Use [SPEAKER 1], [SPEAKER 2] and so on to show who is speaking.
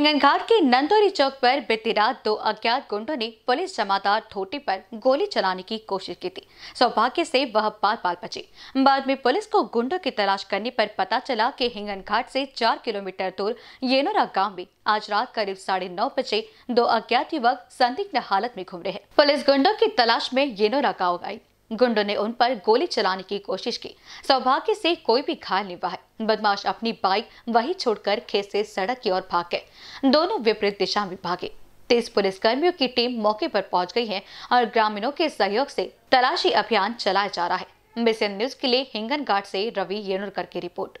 [SPEAKER 1] हिंगन घाट के नंदौरी चौक पर बीती रात दो अज्ञात गुंडों ने पुलिस जमादार थोटी पर गोली चलाने की कोशिश की थी सौभाग्य से वह बाल बाल बची बाद में पुलिस को गुंडों की तलाश करने पर पता चला कि हिंगन घाट से चार किलोमीटर दूर येनोरा गांव में आज रात करीब साढ़े नौ बजे दो अज्ञात युवक संदिग्ध हालत में घूम रहे पुलिस गुंडों की तलाश में येनोरा गाँव आई गुंडों ने उन पर गोली चलाने की कोशिश की सौभाग्य से कोई भी घायल नहीं हुआ बदमाश अपनी बाइक वहीं छोड़कर खेत से सड़क की ओर भाग गए दोनों विपरीत दिशा में भागे तेज कर्मियों की टीम मौके पर पहुंच गई है और ग्रामीणों के सहयोग से तलाशी अभियान चलाया जा रहा है मिशन न्यूज के लिए हिंगन घाट से रवि येनुरकर की रिपोर्ट